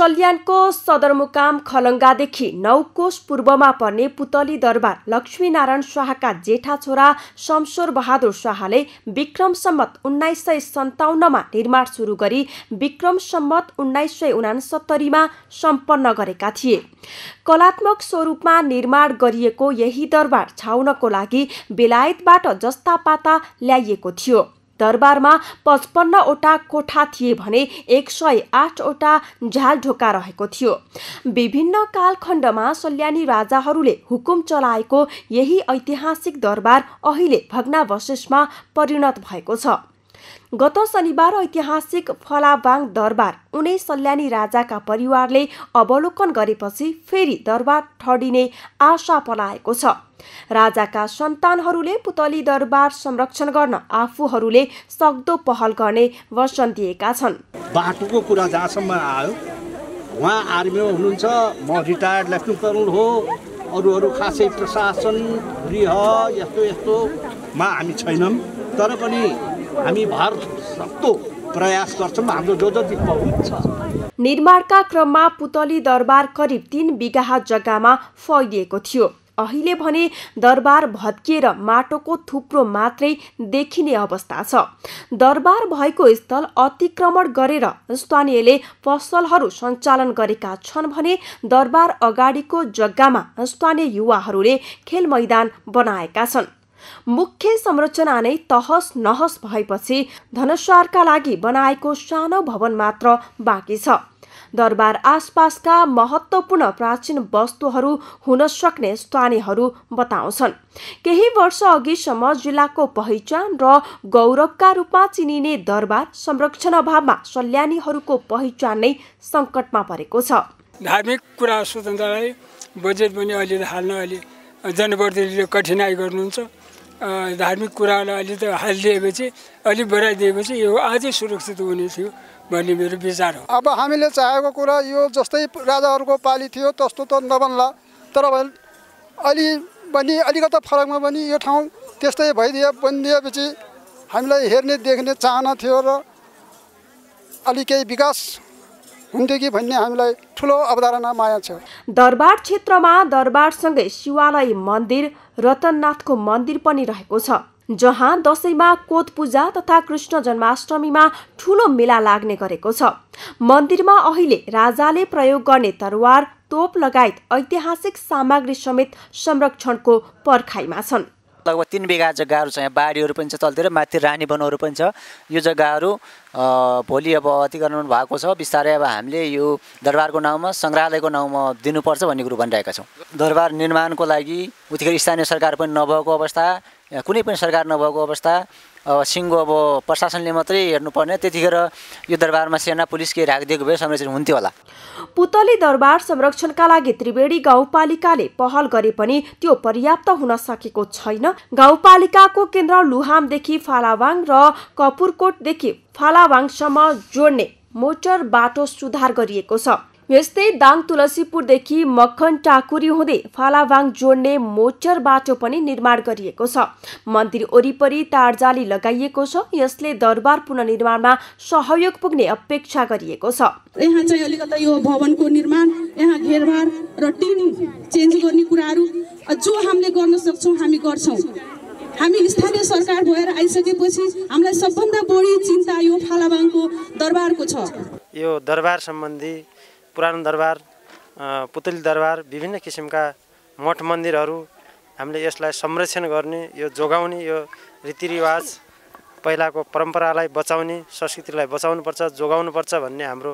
सल्यानको सदरमुकाम खलङ्गादेखि नौ कोष पूर्वमा पर्ने पुतली दरबार लक्ष्मीनारायण शाहका जेठा छोरा शमशोर बहादुर शाहले विक्रम सम्मत उन्नाइस सय सन्ताउन्नमा निर्माण सुरु गरी विक्रम सम्मत उन्नाइस सय उनासत्तरीमा सम्पन्न गरेका थिए कलात्मक स्वरूपमा निर्माण गरिएको यही दरबार छाउनको लागि बेलायतबाट जस्ता पाता ल्याइएको थियो दरबारमा पचपन्नवटा कोठा थिए भने एक सय आठवटा ढोका रहेको थियो विभिन्न कालखण्डमा सल्यानी राजाहरूले हुकुम चलाएको यही ऐतिहासिक दरबार अहिले भग्नावशेषमा परिणत भएको छ गत शनिबार ऐतिहासिक फलाबाङ दरबार उनै सल्यानी राजाका परिवारले अवलोकन गरेपछि फेरि दरबार ठडिने आशा पलाएको छ राजाका सन्तानहरूले पुतली दरबार संरक्षण गर्न आफूहरूले सक्दो पहल गर्ने वचन दिएका छन् बाटोको कुरा जहाँसम्म आयो उहाँ आर्मीमा हुनुहुन्छ म रिटायर्ड लेफ्टिनेन्ट हो अरू अरू खासै प्रशासन गृह यस्तो यस्तोमा हामी छैनौँ तर पनि हामी भर सक्दो प्रयास गर्छौँ हाम्रो जो जति निर्माणका क्रममा पुतली दरबार करिब तिन बिगाहा जग्गामा फैलिएको थियो अहिले भने दरबार भत्किएर माटोको थुप्रो मात्रै देखिने अवस्था छ दरबार भएको स्थल अतिक्रमण गरेर स्थानीयले पसलहरू सञ्चालन गरेका छन् भने दरबार अगाडिको जग्गामा स्थानीय युवाहरूले खेल मैदान बनाएका छन् मुख्य संरचना नै तहस नहस भएपछि धनस्वारका लागि बनाएको सानो भवन मात्र बाँकी छ दरबार आसपासका महत्त्वपूर्ण प्राचीन वस्तुहरू हुन सक्ने स्थानीयहरू बताउँछन् केही वर्ष अघिसम्म जिल्लाको पहिचान र गौरवका रूपमा चिनिने दरबार संरक्षण अभावमा सल्यानीहरूको पहिचान नै सङ्कटमा परेको छ धार्मिक कुरा स्वतन्त्रलाई बजेट पनि अहिले हाल्न अहिले जनप्रतिनिधिले कठिनाई गर्नुहुन्छ धार्मिक कुरालाई अलि त हालिदिएपछि अलिक बढाइदिएपछि यो अझै सुरक्षित हुने थियो भन्ने मेरो विचार हो अब हामीले चाहेको कुरा यो जस्तै राजाहरूको पाली थियो त्यस्तो त नबन्ला तर अलि पनि अलिकता फरकमा पनि यो ठाउँ त्यस्तै भइदिए बनिदिएपछि हामीलाई हेर्ने देख्ने चाहना थियो र अलिक केही विकास हुन्थ्यो कि भन्ने हामीलाई ठुलो अवधारणा माया छ दरबार क्षेत्रमा दरबारसँगै शिवालय मन्दिर रतननाथको मन्दिर पनि रहेको छ जहाँ दसैँमा कोत पूजा तथा कृष्ण जन्माष्टमीमा ठुलो मेला लाग्ने गरेको छ मन्दिरमा अहिले राजाले प्रयोग गर्ने तरवार तोप लगायत ऐतिहासिक सामग्री समेत संरक्षणको पर्खाइमा छन् लगभग तिन बिघा जग्गाहरू छ यहाँ बारीहरू पनि छ तलतिर माथि रानी बनाउहरू पनि छ यो जग्गाहरू भोलि अब अतिक्रमण भएको छ बिस्तारै अब हामीले यो दरबारको नाउँमा सङ्ग्रहालयको नाउँमा दिनुपर्छ भन्ने कुरो भनिरहेका छौँ दरबार निर्माणको लागि उतिखेर स्थानीय सरकार पनि नभएको अवस्था कुनै पनि सरकार नभएको अवस्था अब सिङ्गो अब प्रशासनले मात्रै हेर्नुपर्ने त्यतिखेर यो दरबारमा सेना पुलिस केही राखिदिएको भए संरक्षण हुन्थ्यो होला पुतली दरबार संरक्षणका लागि त्रिवेणी गाउँपालिकाले पहल गरे पनि त्यो पर्याप्त हुन सकेको छैन गाउँपालिकाको केन्द्र लुहामदेखि फालावाङ र कपुरकोटदेखि फालावाङसम्म जोड्ने मोटर बाटो सुधार गरिएको छ यस्तै दाङ तुलसीपुरदेखि मक्खन टाकुरी हुँदै फालावाङ जोड्ने मोचर बाटो पनि निर्माण गरिएको छ मन्दिर वरिपरि तारजाली लगाइएको छ यसले दरबार पुनर्निर्माणमा सहयोग पुग्ने अपेक्षा गरिएको छ यहाँ चाहिँ अलिकति यो भवनको निर्माण यहाँ घेरबार र टिन चेन्ज गर्ने कुराहरू जो हामीले गर्न सक्छौँ हामी गर्छौँ हामी स्थानीय सरकार भएर आइसकेपछि हामीलाई सबभन्दा बढी चिन्ता यो फालाबाङको दरबारको छ यो दरबार सम्बन्धी पुरानो दरबार पुतली दरबार विभिन्न किसिमका मठ मन्दिरहरू हामीले यसलाई संरक्षण गर्ने यो जोगाउने यो रीतिरिवाज पहिलाको परम्परालाई बचाउने संस्कृतिलाई बचाउनुपर्छ जोगाउनुपर्छ भन्ने हाम्रो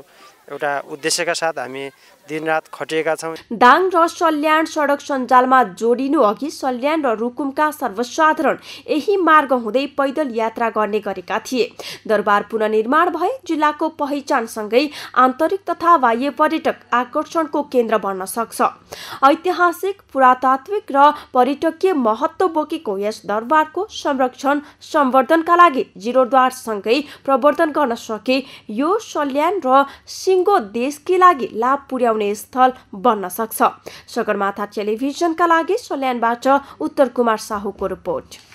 एउटा उद्देश्यका साथ हामी दिनरात खटिएका छौँ दाङ र सल्यान सडक सञ्जालमा जोडिनु अघि सल्यान र रुकुमका सर्वसाधारण यही मार्ग हुँदै पैदल यात्रा गर्ने गरेका थिए दरबार पुननिर्माण भए जिल्लाको पहिचानसँगै आन्तरिक तथा बाह्य पर्यटक आकर्षणको केन्द्र बन्न सक्छ ऐतिहासिक पुरातात्विक र पर्यटकीय महत्त्व बोकेको यस दरबारको संरक्षण संवर्धनका लागि जिरोद्वारसँगै प्रवर्धन गर्न सके यो सल्यान र देशकी देशकै लागि लाभ पुर्याउने स्थल बन्न सक्छ सगरमाथा टेलिभिजनका लागि सल्यानबाट उत्तर कुमार साहुको रिपोर्ट